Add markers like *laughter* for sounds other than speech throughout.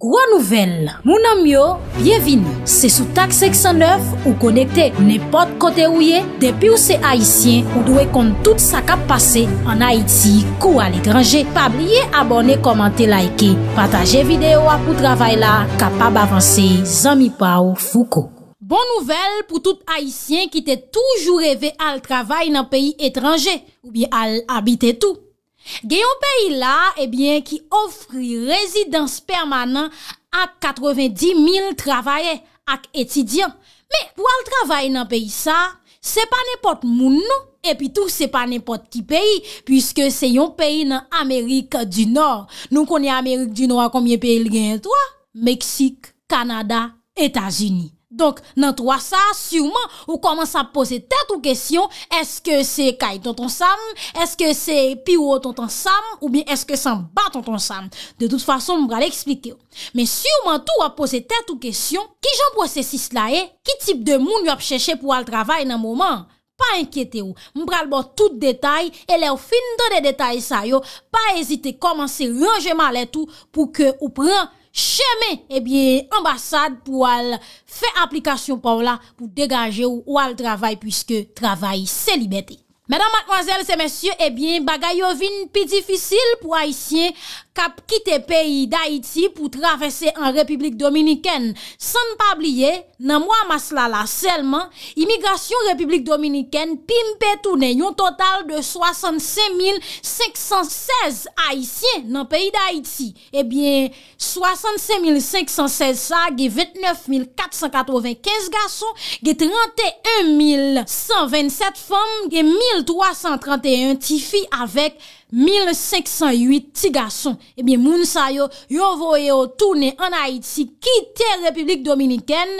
Gwa nouvel, mounan myo, bievin, se sou tak 609 ou konekte, ne pot kote ou ye, depi ou se Haitien ou dwe kont tout sa kap pase an Haiti kou al ekranje, pa blye abone, komante, laike, pataje videyo apou travay la, kapab avanse, zami pa ou fouko. Bon nouvel pou tout Haitien ki te toujou reve al travay nan peyi ekranje ou bi al habite tou. Gen yon peyi la, ebyen, ki ofri rezidans permanent ak 90.000 travaye ak etidyan. Me, pou al travaye nan peyi sa, se pa nepot moun nou, e pi tou se pa nepot ki peyi, pwiske se yon peyi nan Amerik du Nord. Nou konye Amerik du Nord, komye peyi li gen yon toa? Meksik, Kanada, Etagini. Donk nan tro a sa, souman ou koman sa pose tet ou kesyon, eske se kay ton ton sam, eske se pi ou o ton ton sam, ou bien eske se an bat ton ton sam. De tout fason, mwen bral explike yo. Men souman tou a pose tet ou kesyon, ki jan pwese sis la e, eh? ki tip de moun yo ap cheshe pou al travay nan mouman? Pa enkyete yo, mwen bral bo tout detay, e le ou fin do de detay sa yo, pa ezite koman se rangeman letou pou ke ou pran detay. Cheme eh ambasade pou al fe aplikasyon pou la pou degaje ou al travay pwiske travay se libeti. Madame, mademoiselles et messieurs, eh bagayovine pi difficile pou Haitien kap kite peyi d'Haïti pou travesse an Republik Dominikène. San pa bliye, nan mwa maslala selman, imigrasyon Republik Dominikène pimpe tounen yon total de 65.516 Haitien nan peyi d'Haïti. Ebyen, 65.516 sa, ge 29.495 gaso, ge 31.127 fom, ge 1.000 1331 tifi avèk 1508 tiga son Moun sa yo yo voye yo toune an Haiti Ki te Republik Dominikèn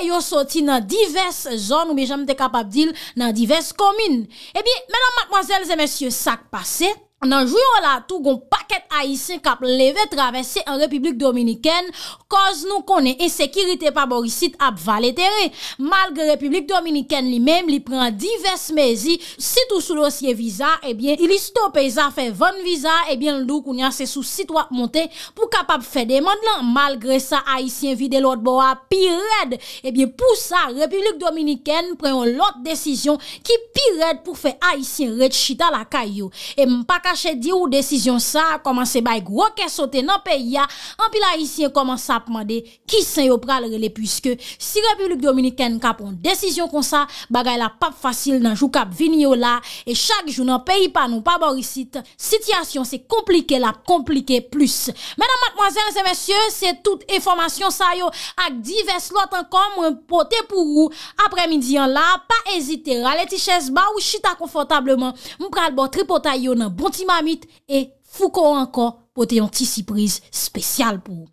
E yo soti nan divers zon ou bejam te kapap dil nan divers komin E bi menan matmozèl zè mèsyè sak pase nanjou yon la tou goun paket Haitien kap leve travesse an Republik Dominikèn koz nou konen insekiritè pa borisit ap valeterè. Malge Republik Dominikèn li menm li pren divers mezi sitou sou losye viza ebyen ili stopè za fè ven viza ebyen ldou kounyan se sou sitou ap monte pou kapap fè deman lan. Malgre sa Haitien vide lout bo a pi red. Ebyen pou sa Republik Dominikèn pren lout desisyon ki pi red pou fè Haitien red chita la kayo. E mpaka Ache di ou desisyon sa, koman se bay Groke sote nan peyi ya An pi la isye koman sa apman de Kisen yo pral rele pwiske Si Republik Dominikene kapon desisyon kon sa Bagay la pap fasil nan jou kap Vini yo la, e chak jou nan peyi pa Nou pa borisit, sityasyon se Komplike la, komplike plus Menan matmoazen se mensyo, se tout Eformasyon sa yo, ak divers Lotan kom, mwen pote pou rou Apre midi an la, pa ezite Rale ti ches ba ou chita konfortableman Mwen pral bo tripota yo nan bonte Timamit e Foukou ankon pou te yon ti sipriz spesyal pou.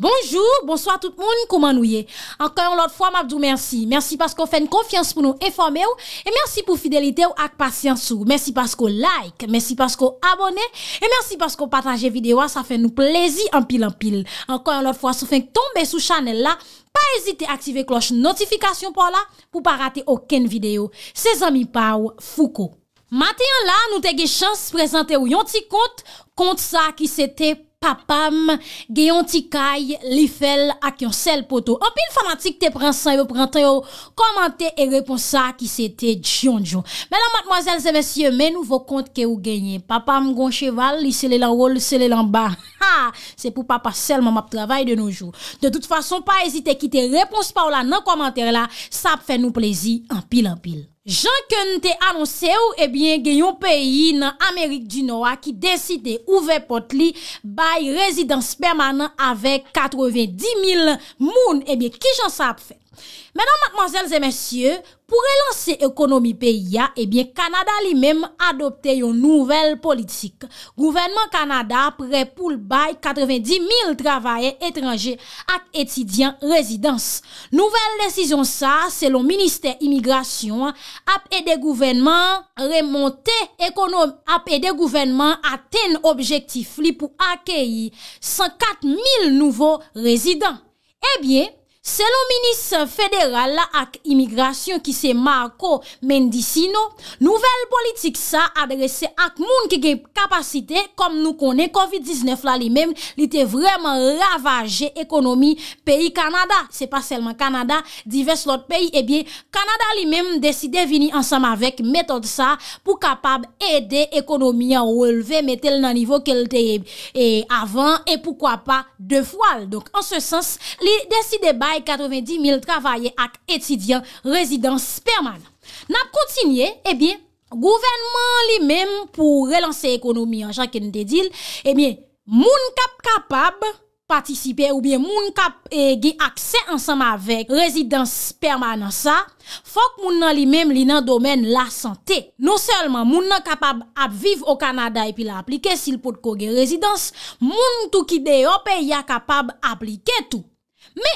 Bonjour, bonsoir tout moun, kouman nou ye. Ankon yon lot fwa, mabdou mersi. Mersi paskou fè n konfians pou nou eforme ou. E mersi pou fidelite ou ak pasyans ou. Mersi paskou like, mersi paskou abone. E mersi paskou patanje videwa, sa fè nou plezi anpil anpil. Ankon yon lot fwa, sou fè n tombe sou chanel la, pa esite aktive kloche notifikasyon pou la, pou pa rate oken videyo. Se zami pa ou, Foukou. Maten la nou te ge chans prezante ou yon ti kont, kont sa ki se te papam, ge yon ti kay, li fel ak yon sel poto. Anpil fanatik te prensan yo prentan yo komante e reponsa ki se te djon djon. Menan matmoazel zemensye men nou vo kont ke ou genye. Papam gon cheval, li se *laughs* le lan ou, li se le lan ba. Ha! Se pou papa sel man map travay de nou jou. De tout fason pa ezite ki te repons pa ou la nan komante la, sap fe nou plezi anpil anpil. Jean-Ken te annonse ou ebyen eh gen yon peyi nan Amerik di Noah ki deside ouve pot li bayi rezidans permanen avek 90.000 moun ebyen eh ki jan sa ap fet? Menon matmanzèl zè mèsyè, pou relansè ekonomi pe ya, ebyen, eh Kanada li mèm adopte yon nouvel politik. Gouvenman Kanada pre pou l'bay 90.000 travaye etranje ak etidyan rezidans. Nouvel desisyon sa, selon Ministèr Immigrasyon, ap e de gouvenman remonte ekonomi, ap e de gouvenman aten objektif li pou akeyi 104.000 nouvo rezidans. Ebyen, eh Selon minis federal la ak imigrasyon ki se Marco Mendicino, nouvel politik sa adrese ak moun ki gen kapasite, kom nou konen, COVID-19 la li men, li te vreman ravaje ekonomi peyi Kanada. Se pa selman Kanada, divers lot peyi, e eh bie Kanada li men deside vini ansam avek metode sa pou kapab ede ekonomi an wolve, metel nan nivou ke lte eh, avan e poukwa pa devwal. En se sens, li deside ba 90.000 travaye ak etidyan rezidans perman. Nap kontinye, ebyen, eh gouvenman li men pou relanse ekonomi an chak en dedil, ebyen, eh moun kap kapab patisipe oubyen moun kap eh, ge akse ansanm avek rezidans perman an sa, fok moun nan li men li nan domen la sante. Non selman moun nan kapab ap viv o Kanada epi la aplike sil pot kogue rezidans, moun tou ki deyop e ya kapab aplike tou. Me,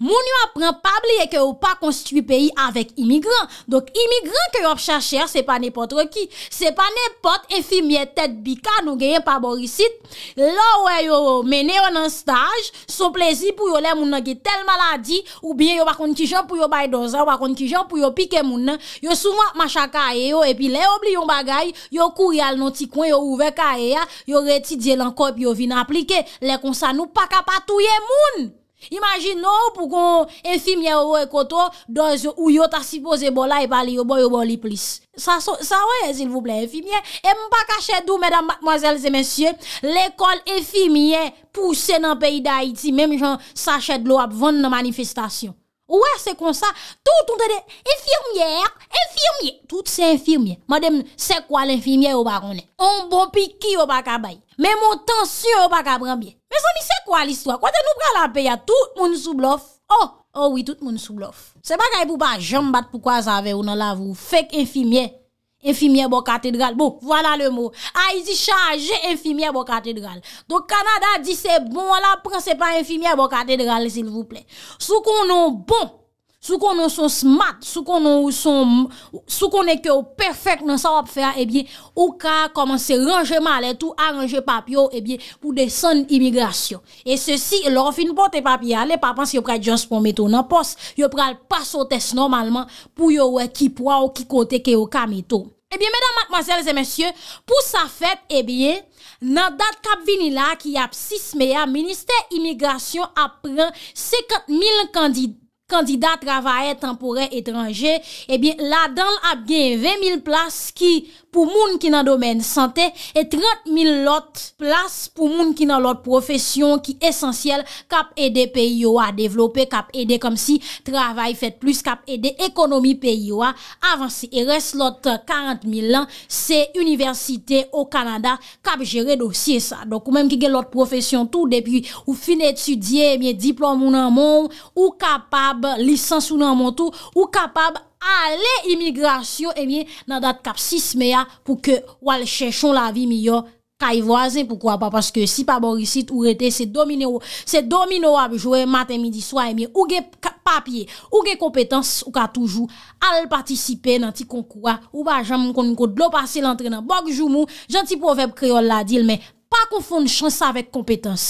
Mwen yo apren pabli Eke yo pa konstituye peyi Avek imigran Dok imigran ke yo ap chache Se pa nepot reki Se pa nepot efimye tet bika Nou genye paborisit Lo we yo mene yo nan staj Son plezi pou yo le mounan ge tel maladi Ou bien yo bakon ki jan pou yo bay dozan Ou bakon ki jan pou yo pike mounan Yo souman macha ka eyo E pi le obli yon bagay Yo kou yal non ti kwen yo ouve ka eya Yo reti diye lankop yo vina aplike Le konsa nou pa kapatouye moun Imagine nou pou kon enfimye ou ekoto Don yo ta sipo ze bola e pali yo boyo boli plis Sa wè zil vouple enfimye E mpa kache dou mèdam batmwazèl zè mèsyè L'ekol enfimye pousse nan peyi da Haiti Mèm jan sache dlo ap vande nan manifestasyon Ouè, se kon sa, tout oun te de enfirmièr, enfirmièr. Tout se enfirmièr. Ma dem se kwa l'enfirmièr ou ba konè. On bon piki ou ba kabay. Men mon tensyon ou ba kabranbyè. Mè son ni se kwa l'istwa. Kwa te nou pral apè ya, tout moun sou blof. Oh, oh oui, tout moun sou blof. Se baka e pou ba jambat pou kwa zave ou nan lavou. Fek enfirmièr. Enfimye bo katedral. Bon, wala le mou. A, izi chaje enfimye bo katedral. Don, Kanada di se bon wala prense pa enfimye bo katedral, s'il vous plè. Sou konon bon. Sou kon nou son smat, sou kon nou son, sou kon ne ke ou perfek nan sa wap fe a, ebyen, ou ka komanse ranje malet ou aranje papyo, ebyen, pou de san imigrasyon. E se si, lor fin pote papya, le papans yo pral jans pou meto nan pos, yo pral pas o tes normalman pou yo wè ki pwa ou ki kote ke ou ka meto. Ebyen, mèdame, mademoiselles et messieurs, pou sa fèt, ebyen, nan dat kap vinila ki ap 6 mea, minister imigrasyon ap pran 50.000 kandidat. kandida travaye tempore etranje, e eh bin la dan ap gen 20 000 plas ki... pou moun ki nan domen sante e 30.000 lot plas pou moun ki nan lot profesyon ki esensyel kap ede peyi yo a devlope, kap ede kom si travay fet plus, kap ede ekonomi peyi yo a avansi. E res lot 40.000 lan se universite o Kanada kap jere dosye sa. Dok ou menm ki gen lot profesyon tou depi ou fin etudye, miye diplo moun an moun, ou kapab lisans moun an moun tou, ou kapab. Ale imigrasyon emye eh nan dat kap 6 meya pou ke wale chèchon la vi miyo ka y voazen pou kwa pa Paske si pa borisit ou rete se domine ou se domine ou abjowe maten midi swa emye eh Ou ge papye ou ge kompetans ou ka toujou Ale patisipe nan ti konkoua ou ba jaman konniko dlo pase lantre nan bok joumou Janti pou vep kreol la dil me pa konfon chans avèk kompetans.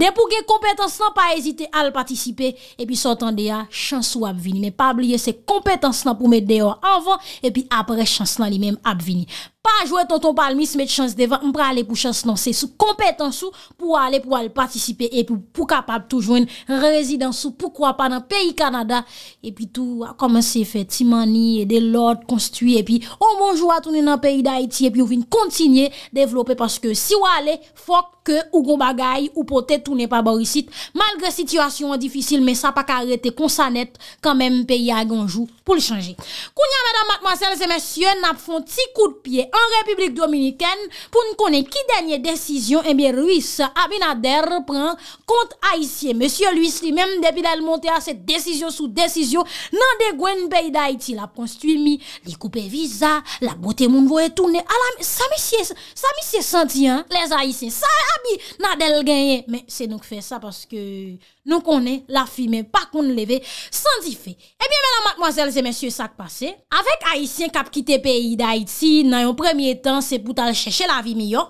De pou gen kompetans nan pa ezite al patisipe, epi sotan de a chans ou ap vini. Me pa blie se kompetans nan pou mè de yo anvan, epi apre chans nan li menm ap vini. Pwa anjou e tonton palmi se met chans devan, mpra ale pou chans nan se sou kompetans sou pou ale pou ale patisipe e pou pou kapap tou jwen rezi dans sou pou kwa pa nan peyi Kanada. E pi tou a komanse fe ti mani e de lot konstuit e pi ou mbonjou a toune nan peyi da Haiti e pi ou vin kontinye devlope paske si ou ale, fok ke ou gom bagay ou potet toune pa borisit. Malgre sityasyon an difisil men sa pa karete kon sa net kanmen peyi agonjou pou li chanje. Kounye a mwen dan mmansel se men syon nap fon ti kou de piey. En Republik Dominikèn, pou nou konen ki denye desisyon, en eh bi Ruis, Abinader, repren kont Aisyen. Monsie Ruis li menm depi del monte a se desisyon sou desisyon, nan de Gwenbeiday ti la pon stuimi, li koupe viza, la bote moun vou etounen. Alam, ah sa mi se senti an, les Aisyen. Sa, Abinadel genye. Men, se nou kfe sa paske... Nou konen la fi men pa kon leve san di fe. Ebyen eh menan matmoazel zemensye sak pase, avek Aisyen kap kite peyi da Aiti nan yon premye tan se pou tal chèche la vi mi eh yo,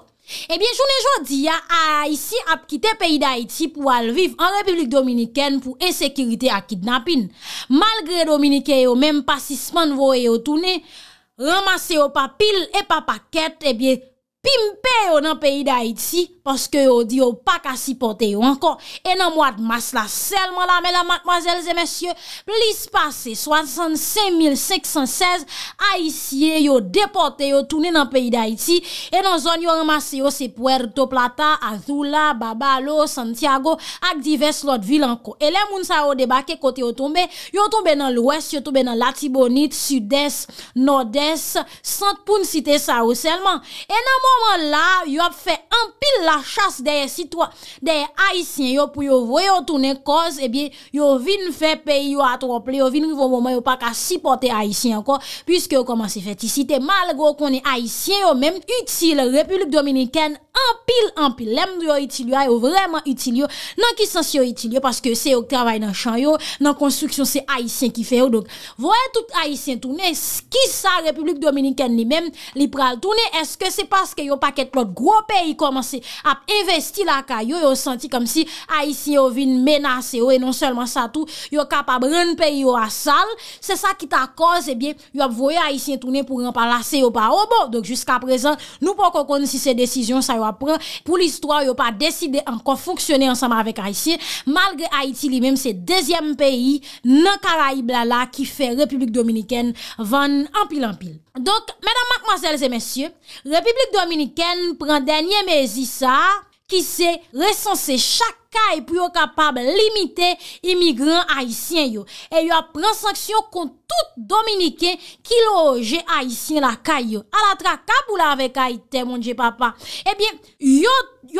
ebyen jounen jodi ya Aisyen ap kite peyi da Aiti pou al viv an Republik Dominiken pou ensekirite akidnapin. Malgre Dominiken yo menm pasisman voye yo toune, ramase eh yo pa pil e pa paket, ebyen pimpe yo nan peyi da Aiti, Poske yo di yo pa kasi pote yo anko... E nan mwad mas la selman la... Mè la mademoiselles et messieurs... Plis pas se 65.516... Aisyen yo depote yo... Tounen nan peyi d'Haïti... E nan zon yo anmas yo se Puerto Plata... Azula, Babalo, Santiago... Ak divers lot vil anko... E le moun sa yo debake kote yo tombe... Yo tombe nan l'Ouest, yo tombe nan Latibonit... Sud-Est, Nord-Est... Sant Pouncite sa yo selman... E nan mwaman la yo ap fe empil la... chas deye sitwa deye haisyen yo pou yo voyo toune koz yo vin fe peyi yo atrople yo vin rivo momen yo pa ka sipote haisyen ko pwiske yo koman se fetisite malgo konye haisyen yo menm utile republik dominiken empil, empil, lem yo itilyo a, yo vreman itilyo, nan ki sens yo itilyo paske se yo travay nan chan yo, nan konstruksyon se Aisyen ki feyo, donk voye tout Aisyen toune, skisa Republik Dominiken li men, li pral toune, eske se paske yo paket plot gwo peyi komanse ap investi la ka yo, yo senti kom si Aisyen yo vin menase yo, e non selman sa tou, yo kapab ren peyi yo asal, se sa ki ta koz ebyen, eh yo ap voye Aisyen toune pou rampalase yo pa obo, donk jiska prezan nou poko konisi se desisyon, sa yo pou l'histoire yo pa deside ankon fonksyone ansama avek Haitie malge Haitie li menm se dezyem peyi nan Karaib la la ki fe Republik Dominiken van empil empil Donk, menan makmazelze mesye Republik Dominiken pren denye mezi sa Ki se resanse chak ka e pou yo kapab limite imigran Haitien yo. E yo a pren sanksyon kont tout Dominiken ki loje Haitien la ka yo. A la tra kabou la vek Haitien moun je papa. Ebyen, yo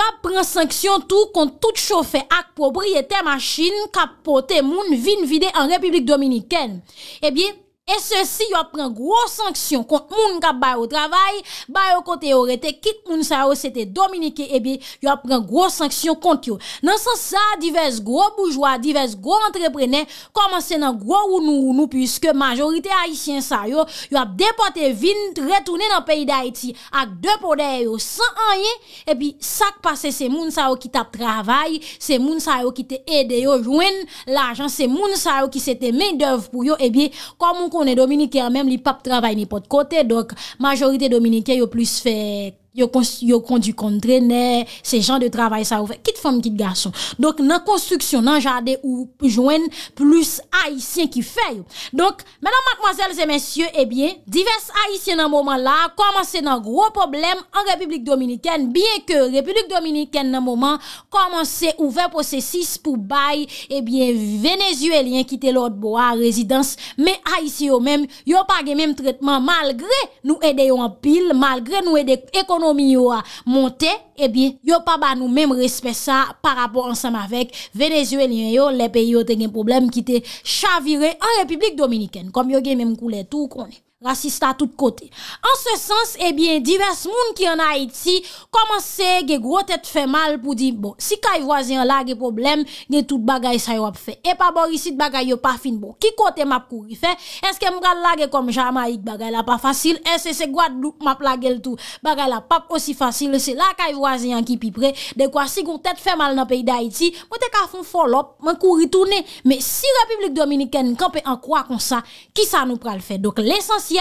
a pren sanksyon tou kont tout choufe ak pobriye te machin kapote moun vin vide an Republik Dominiken. Ebyen, e se si yo ap pren gro sanksyon kont moun kap bayo travay bayo kote yo rete kit moun sa yo se te dominike e bi yo ap pren gro sanksyon kont yo. Nan san sa divers gro boujwa, divers gro entreprenè komanse nan gro ou nou ou nou puisque majorite Haitien sa yo yo ap depote vin, retoune nan peyi da Haiti ak depo de yo san anye e bi sak pase se moun sa yo ki tap travay se moun sa yo ki te ede yo jouen lajan, se moun sa yo ki se te men dev pou yo e bi kon moun Onè Dominikè a mèm li pap travay ni pot kote Dok majorite Dominikè yo plus fè yo kondi kontre, ne, se jan de travay sa ouve, kit fom, kit garson. Donk nan konstruksyon nan jade ou jouen plus haisyen ki feyo. Donk, menan matmazel ze mensyo, ebyen, eh divers haisyen nan mouman la, komanse nan gro problem an Republik Dominiken, bien ke Republik Dominiken nan mouman komanse ouve posesis pou bay, ebyen, eh venezuelien kite lor bo a rezidans, me haisyen yo men, yo page menm tretman, malgre nou e de yo an pil, malgre nou e de ekono Omi yo a monte, ebi eh yo pa ba nou mem respe sa par rapport ansem avek Venezueli yo, le pe yo te gen problem ki te chavire an Republik Dominiken, kom yo gen mem koule tou konen. rasis ta tout kote. An se sens, ebyen, eh divers moun ki an Haiti komanse ge gro tete fe mal pou di, bon, si kay voaziyan la ge problem, ge tout bagay sa yo ap fe. E pa borisit bagay yo pa fin, bon, ki kote map kouri fe? Ense ke mga lage kom jamaik bagay la pa fasil? Ense se gwa dlou map lage l tou? Bagay la pap osi fasil, se la kay voaziyan ki pi pre, de kwa bon, si goun tete fe mal nan peyi d'Haiti, mwen te kafon folop, mwen kouri toune. Me si Republik Dominikène, kanpe an kwa kon sa, ki sa nou pral fe? Dok, l'esensi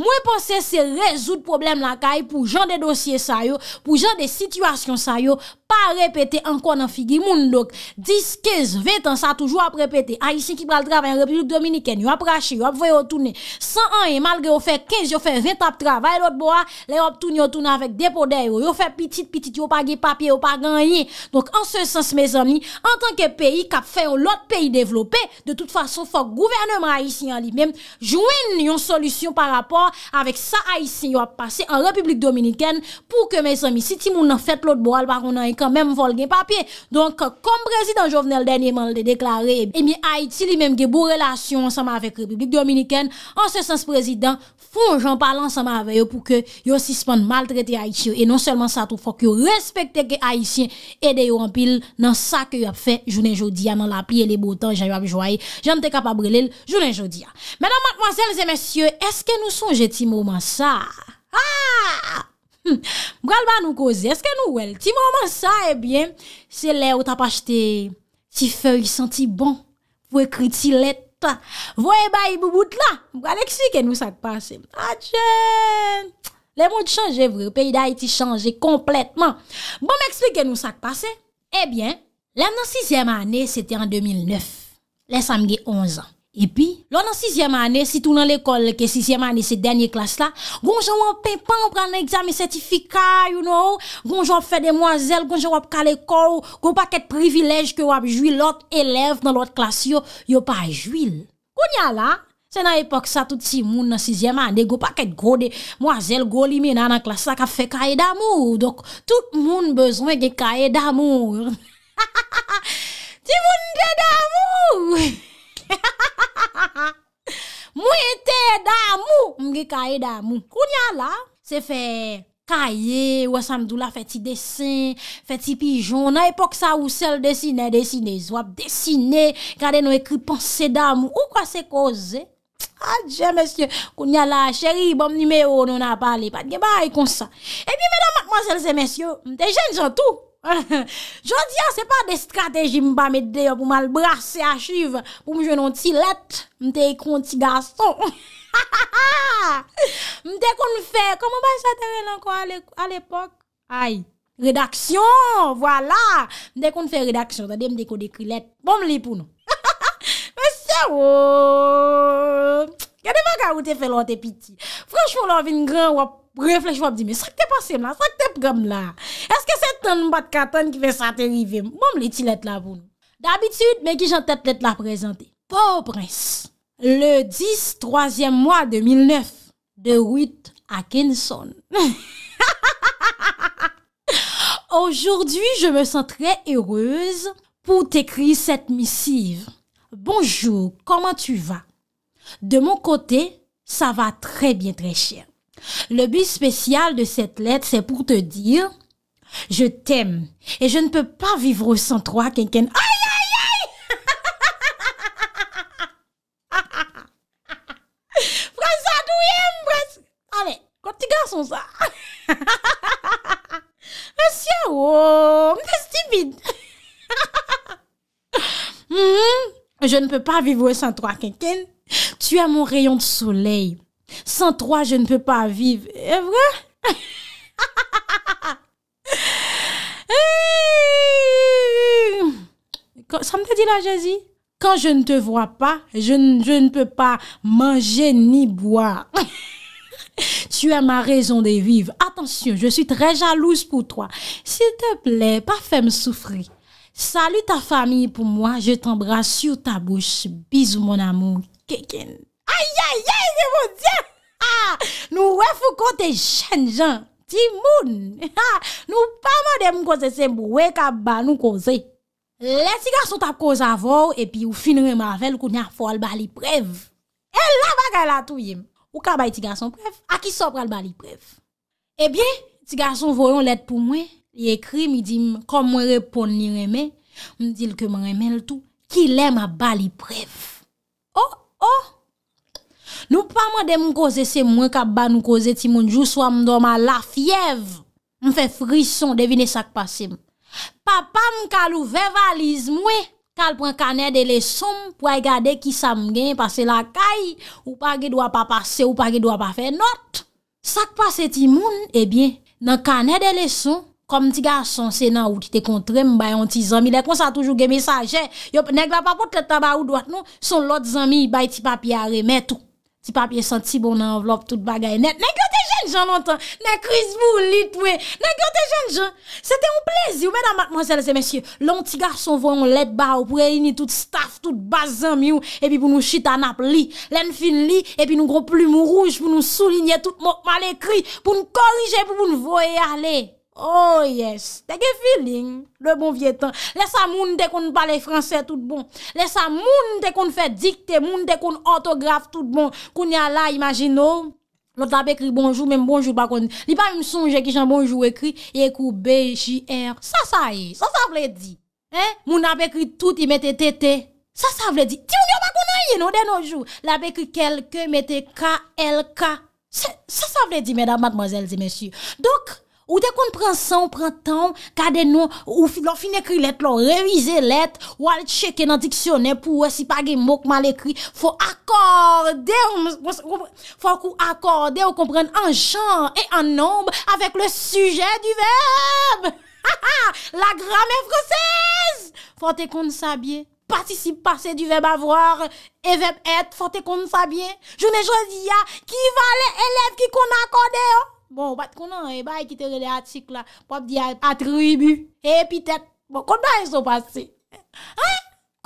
Mwen pense se rezout problem la kay pou jan de dosye sa yo Pou jan de situasyon sa yo pa repete an kon an figi moun. Dok, 10, 15, 20 an, sa toujou ap repete. A isi ki pral travay an Republik Dominiken, yo ap rache, yo ap voye otoune. 100 an, e, malge yo fe 15, yo fe 20 ap travay, lot bo a, le yo ap toune, yo toune avèk depo dey, yo yo fe pitit, pitit, yo pa ge papye, yo pa ganye. Donc, an se sens, mes ami, an tanke peyi kap feyo lot peyi devlope, de tout fason, fok gouvernem a isi an li, jwen yon solusyon par rapport avèk sa a isi yo ap pase an Republik Dominiken, pou ke mes ami, si ti moun an fèt lot bo al barounan Mèm vol gen papye Donk kom prezident jo vnen l denye man l eh non de deklare E mi Aïti li mèm ge bou relasyon Anseman avèk Republik Dominikèn Anse sens prezident Fonj anpal anseman avè yo Pou ke yo sispan mal trete Aïti E non selman sa tou fòk yo respekte ke Aïti E de yo anpil nan sa ke yo ap fè Jounen jodi ya nan la pli E le botan jan yo ap jwaye Jan te kap ap brelel jounen jodi ya Mèdèm matmwazèl zè mèsyè Eske nou son jeti mouman sa ah!? Aaaaaa Mwal hmm. ba nou koze, eske nou wel, ti mwaman sa, ebyen, eh se le ou tapache te ti fe yi senti bon, pou ekri ti letta, vwe ba yi bou bout la, mwal eksli ke nou sakpase. A chen, le moun chanje vre, peyda yi ti chanje kompletman. Mwam bon, eksli ke nou sakpase, ebyen, eh len nan 6e ane, sete an 2009, le samge 11 an. E pi, lò nan 6è manè, si tou nan l'ekol ke 6è manè se denye klas la, goun jò wap pepan, pran nan egzame sertifika, you know, goun jò wap fe de mwazel, goun jò wap kal ekol, goun pa ket privilej ke wap jwil, lòt elev nan lòt klas yo, yo pa jwil. Goun ya la, se nan epok sa, tout si moun nan 6è manè, goun pa ket gò de mwazel gò li mena nan klas la, ka fe kaye d'amou, dok, tout moun bezwen ge kaye d'amou. *laughs* Ti moun de d'amou! *laughs* *laughs* Mwenye te damou, mwenye kaye damou Kounya la, se fe kaye, ou asan mdou la fe ti desen, fe ti pijon Na epok sa ou sel desine, desine zwap, desine, kade nou ekri panse damou Ou kwa se koze Adje, mwenye, kounya la, cheri, bom nimeyo, nou na pale, patge bay, konsa E pi mwenye, mwenye, mwenye, mwenye, mwenye, mwenye, mwenye, mwenye, mwenye, mwenye *laughs* Jodia se pa de strateji mba mede yo pou mal brase a chiv Pou mje non ti let, mte ekon ti gaston *laughs* Mte kon fè, koman bay sa teren lanko al epok? Ay, redaksyon, vwala Mte kon fè redaksyon, zade mte kode ekri let Bom li pou nou *laughs* Mse woooo Kè devan ka ou te fè lan te piti? Fransch pou lan vin gran wap reflej wap di, mè sak te pase m la, sak te prem m la. Eske se ton mbat katon ki ve sa te rivem? Bon, Mou m leti let la voun. D'habitude, mè ki jantet let la prezante. Paul Prince, le 10 troasyem mwa 2009, de Witt a Kenzon. Ojou di, je mè san trè heureuse pou te kri set misiv. Bonjour, koman tu va? De mon côté, ça va très bien, très cher. Le but spécial de cette lettre, c'est pour te dire, je t'aime et je ne peux pas vivre sans toi, quelqu'un. Aïe, aïe, aïe! *laughs* presse! Allez, quand tu garçon, ça. *laughs* Monsieur, oh, stupide. *laughs* Mhm. Je ne peux pas vivre sans toi, quelqu'un. Tu es mon rayon de soleil. Sans toi, je ne peux pas vivre. Est vrai? Ça me dit là, Jésus? Quand je ne te vois pas, je ne, peux pas manger ni boire. *laughs* tu es ma raison de vivre. Attention, je suis très jalouse pour toi. S'il te plaît, pas fais me souffrir. Salut ta famille pour moi. Je t'embrasse sur ta bouche. Bisous mon amour. Keken. Ayayay, ne moun diyan. Ha, nou refou kote jen jan. Ti moun. Ha, nou pa moun dem mou kose se mbouwe kap ba nou kose. Le tiga son tap kose avor, epi ou fin re mavel koun ya fol bali prev. E la baga la tou yem. Ou ka bay tiga son prev? A ki sopr al bali prev? Ebyen, tiga son voyon let pou mwen. Ye kri mi dim, kom mwen repon ni reme. Mdil ke mwen reme l tout. Ki lem a bali prev? Oh, Oh, nou pa man de mou koze se mwen ka ban mou koze ti moun jouswa mdouman la fyev. Mwen fe frison devine sak pase mwen. Papa mwen kal ou vevaliz mwen kal pou an kanè de leson pou a y gade ki sa mgen pase la kay ou pa ge dwa pa pase ou pa ge dwa pa fe not. Sak pase ti moun e bien nan kanè de leson. Kom ntiga sanse nan ou di te kontre, mba yon ti zanmi. Lè kon sa toujou gen mesaje. Yop, nèk va pa pot le taba ou doat nou, son lot zanmi yi bay ti papye aremè tou. Ti papye santi bon nan vlop tout bagay net. Nèk yo te jen jen lontan. Nèk Chris Bourne lit wè. Nèk yo te jen jen. Sete yon plezi ou mèda matmansel zemensye. Lè yon ti gar son vwa yon lèp ba ou pou reyni tout staff, tout bazan mi ou. E pi pou nou chitanap li. Len fin li. E pi nou gro plume rouge pou nou soulinye tout mok mal ekri. Pou nou korije pou Oh yes, teke filin, le bon vye tan. Lesa moun de kon pale franse tout bon. Lesa moun de kon fe dikte, moun de kon autografe tout bon. Koun yala imagino, lout abekri bonjou, men bonjou bakon. Li pa yon sonje ki jan bonjou ekri, yekou B-J-R. Sa sa e, sa sa vle di. Eh, moun abekri touti mette T-T. Sa sa vle di. Ti moun yo bakon ayeno non, deno jou. Labekri kelke, mette K-L-K. Sa sa vle di, medan madmozelzi, mesyu. Dok... Ou de kon prensan, prentan, kade nou, ou lor fin ekri let, lor revize let, ou al cheke nan diksyonen pou wesi pagi mok mal ekri, fò akorde, fò akou akorde ou kompren an jan e an nombe avek le suje du veb. Ha ha, la grame froses, fote kon sabye, pasisi pase du veb avor, e veb et, fote kon sabye, joun e joun dia, ki va le elef ki kon akorde yo. Bon, pat konan, e bay e kitere de atik la, pap di atribu, epitet, bon, e kote yon pase? Ha?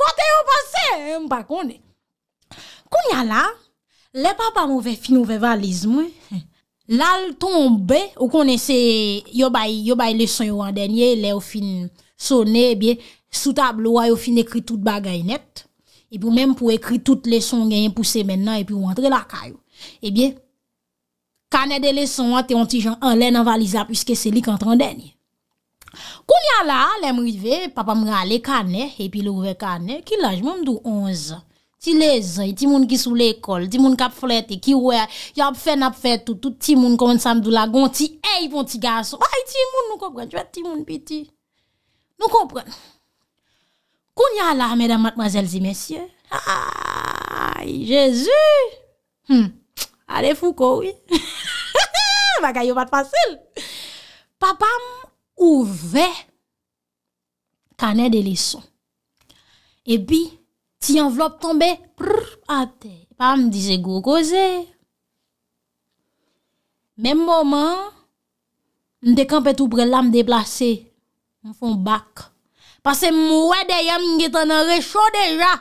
Kote yon pase? Mpa kone. Konya la, le papa mou ve fin ou ve valiz mwen, lal ton be, ou kone se, yon bay leson yon an denye, le ou fin sone, e bie, sou tablo wa, yon fin ekri tout bagay net, epi ou menm pou ekri tout leson gen yon puse mennan, epi ou antre la kayo, e bie, Kane de leson wate yon ti jan an lè nan valiza pwiske se li kantran denye. Koun ya la, lè mou yive, papa mwen ale kane, epi louwe kane, ki lajman mdou onze. Ti leze, ti moun ki sou l'ekol, ti moun kap flete, ki wè, yop fè nap fè tout, tout ti moun kon san mdou lagon, ti ey yon ti gaso. Ay, ti moun nou kompren, jwè ti moun piti. Nou kompren. Koun ya la, mèdam matmazèl zi mèsyè. Ay, jèzu. Ale fou kou, wè. Faka yo pat fasil. Papam ouve. Kanè de lison. E pi. Ti yon vlop tombe. Papam dise go goze. Mem moman. N dekampet oubre lam deplase. M fon bak. Pase m wè deyam. N getan an rechou deja.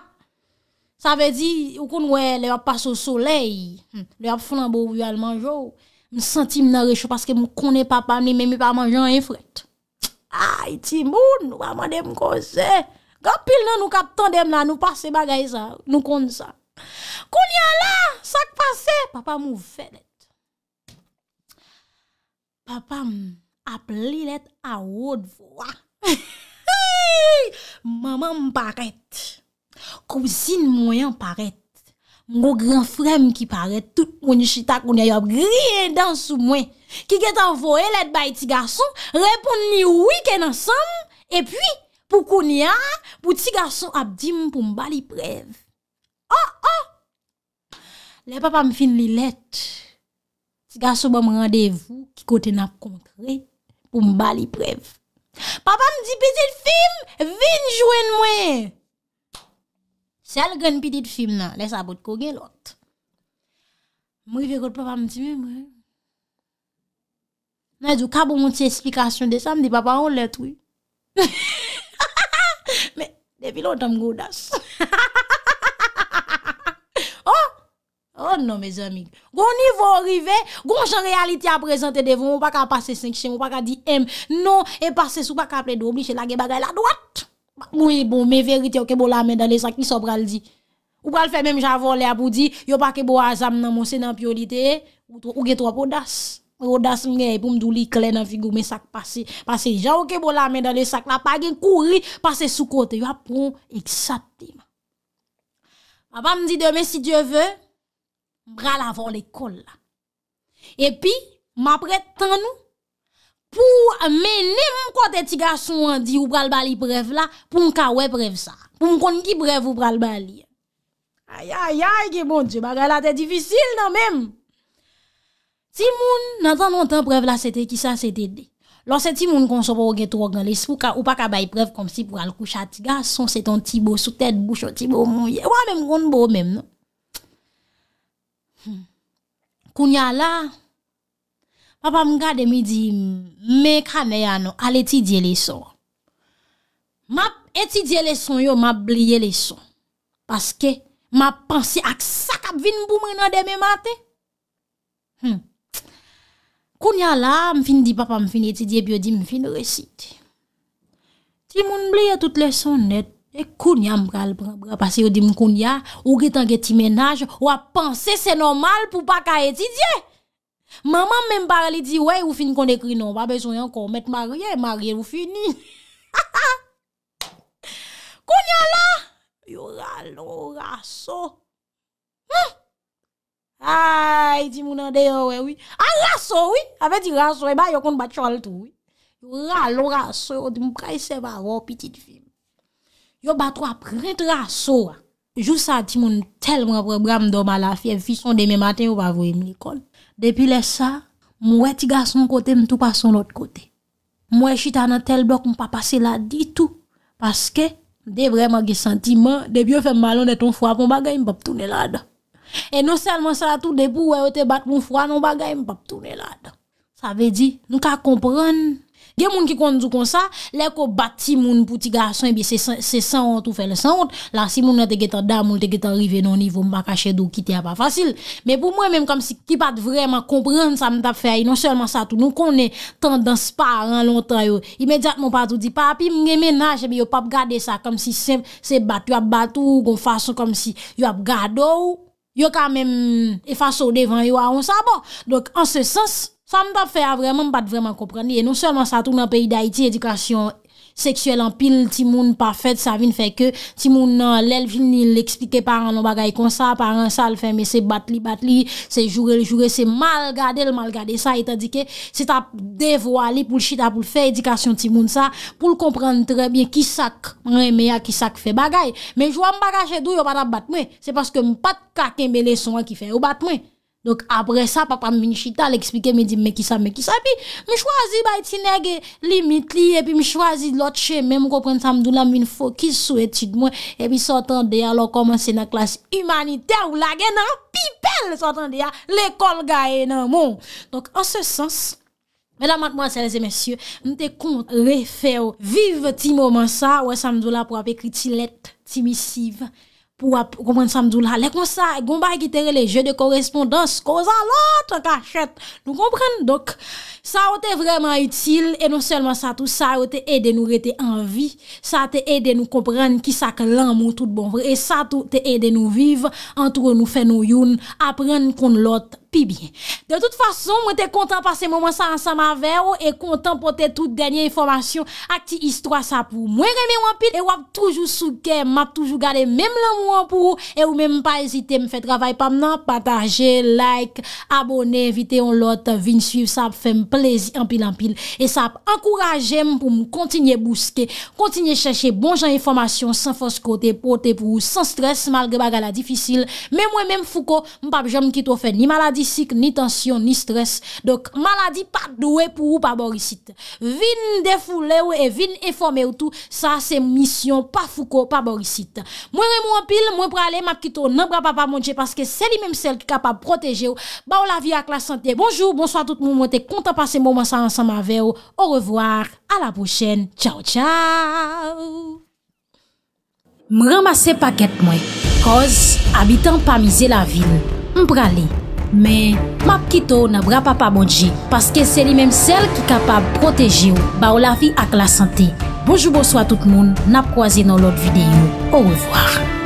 Sa vè di. Ou kon wè le wap pas o soley. Hm, le wap fon an bo yon almanjou. M senti m nan rechou paske m konen papa m ni mèmè pa manjan yon fred. Ay, ti moun, nou pa man dem kon se. Gapil nan nou kap tan dem la, nou pase bagay sa, nou kon sa. Kon yon la, sak pase, papa m ouve let. Papa m ap li let a ou dvoa. Mama m paret. Kousine mwen yon paret. Ngo gran frem ki pare tout mouni chita kounye yop griye dan sou mwen. Ki get anvo e let bay ti gason, repon ni wiken ansam. E pwi, pou kounye, pou ti gason ap di moun pou mbali prev. Oh, oh! Le papa m fin li let. Ti gason bom randevu ki kote nap kontre pou mbali prev. Papa m di petil film, vin jwen mwen. Se al gen piti film nan, le sa apot kogue lot. Mou i vekot plop a mti membre. Nan e djou kabou moun ti esplikasyon de sa, mdi papa an let we. Me, depi lot am goudas. *laughs* Oh, oh non me zemig. Gouni voun rive, goun chan reality apresente de voun, moun pa ka pase 5 chen, moun pa ka di M, non, e pase sou pa ka ple dobi, chen la ge bagay la doat. Mwen mwen verite yo kebo la men dan le sak, ni so pral di. Ou pral fe men mwen jan volen apou di, yo pa kebo azam nan monsen an piolite, ou gen trwa pou das. Ou das mwen gen pou mdou li klen nan figou, men sak pase. Pase jan yo kebo la men dan le sak, la pa gen kouri, pase sou kote. Yo apon eksate. A pa mwen di deme si Diyo ve, mwen pral avon le kol la. E pi, mwen apret tan nou, pou meni mwen kote tiga sou an di ou pral bali pref la, pou mka we pref sa. Pou mkon ki pref ou pral bali. Ayayay, ki bon, ti bagala te difisil nan men. Ti moun nan tan nan tan pref la se te ki sa se te de. Lors se ti moun konsopo ou gen trok nan le, ou pa ka bay pref kom si pral koucha tiga, son se ton tibo sou tet boucho tibo moun ye. Wane mwen kon bo men. Non? Hmm. Koun ya la, Papa m gade mi di, me kane yano, al etidye leson. Ma etidye leson yo, ma bliye leson. Paske, ma pansi ak sakap vin pou mena deme mate. Hmm. Kounya la, m fin di papa, m fin etidye, pi yo di m fin resit. Ti moun bliye tout leson net, e kounya m kal. Paske, yo di m kounya, ou ge tanke ti menaj, ou a pansi, se normal pou pa ka etidye. Maman men bar li di wey ou fin kon dekri non, ba bezon yon kon met ma rye, ma rye ou fini. Kon yon la, yon ralo raso. Ay, di moun an dey yon wey, a raso wey, ave di raso wey, ba yon kon bat chol to wey. Yon ralo raso, yon di mou ka yi sewa ro, pitit film. Yon bat wap rent raso, jou sa di moun tel moun apre bram doma la fi, fi son deme maten yon wap avoye mnikon. Depi lè sa, mwen wè ti ga son kote mwen tou pa son lòt kote. Mwen wè chita nan tel blok mwen pa pase la ditou. Paske, mwen de vreman ge senti man, debyon fèm malon eton fwa mwen bagay mwen pap toune la da. E non selman sa la tou debou wè wè te bat mwen fwa mwen non bagay mwen pap toune la da. Sa ve di, nou ka komprèn. Gen moun ki kondou kon sa, lè ko bati moun pouti gason bi se sant ou fè le sant, la si moun nou te geta dam, moun te geta rive nou nivou mba kache dou, ki te a pa fasil. Mè pou mwen mèm kom si ki pat vreman komprende sa mwen tap fè, eh, non sèlman sa tout nou konè, tendans pa ran lontan yo, imediat moun patou di papi, mwen menaje bi yo pap gade sa, kom si se bat, yo ap batou, kon fason kom si yo ap gade ou, yo kan mèm e fason devan yo a ah, on sa, bon. Donk an se sens. Sa m ta fe a vremen m bat vremen kompren li. E nou selman sa tou nan peyi da iti, edikasyon seksuel an pil, timoun pa fet, sa vin fe ke timoun nan lèl vin li l'explike paran an bagay kon sa. Paran sa l fe men se bat li, bat li, se jure l jure, se mal gade, l mal gade sa. E ta di ke, se ta devwa li pou l chita pou l fe, edikasyon timoun sa, pou l kompren trebyen ki sak, an emeya ki sak fe bagay. Men jwa m bagay che dou yo ban ap bat mwen, se paske m pat kaken me leson an ki fe ou bat mwen. Donk apre sa, papa mwen chita l'eksplike, mwen di meki sa, meki sa, epi mwen chwazi bay ti negi limit li, epi mwen chwazi lot che, mwen mwen kompren samdou la mwen fokis sou etid mwen, epi sotan deya lò komanse nan klasi humanitè ou lage nan pipel, sotan deya, l'ekol gae nan moun. Donk an se sens, mwen amat mwen selese mensye, mwen te kont refèw vive ti mouman sa, wè samdou la pou ap ekri ti let, ti misiv. Ou ap kompren samdou la Lè kon sa, gomba ekitere le je de korespondans Koza la, twa kachet Nou kompren dok Sa ou te vreman util E non selman sa tou, sa ou te ede nou rete anvi Sa te ede nou kompren Ki sa ke lan moun tout bonvri E sa tou te ede nou viv Antro nou fe nou youn Aprende kon lot pi bien. De tout fason, mwen te kontan pa se momen sa ansan ma veyo e kontan poten tout denye informasyon ak ti istwa sa pou. Mwen reme wampil e wap toujou souke, map toujou gade mem lan mwen pou e ou mem pa ezite me fe travay pam nan pataje, like, abone, evite yon lot, vin suyv, sa ap fem plezi ampil-ampil e sa ap ankoraje m pou m kontinye bouske, kontinye chache bon jan informasyon san fos kote, pote pou, san stres, malge baga la difisil, men mwen men f Sik ni tensyon ni stres Dok maladi pa dwe pou ou pa borisit Vin defoule ou e vin eforme ou tou Sa se misyon pa fuko pa borisit Mwen remon apil Mwen prale map kito Nan bra pa pa mounche Paske se li menm sel ki ka pa proteje ou Ba ou oh, la vi ak la sante Bonjour, bonsoit tout moun Mwen te konta pase moun Mansa ansan ma ve ou Ou revoir A la pochen Chow chow Mwen ramase paket mwen Koz Abitan pa mize la vil Mwen prale Men, map kito nan bra pa pa bonji, paske se li menm sel ki kapab proteji ou, ba ou la fi ak la sante. Bojou bojou a tout moun, nap kwa zi nan lot videyo. Ou revoar.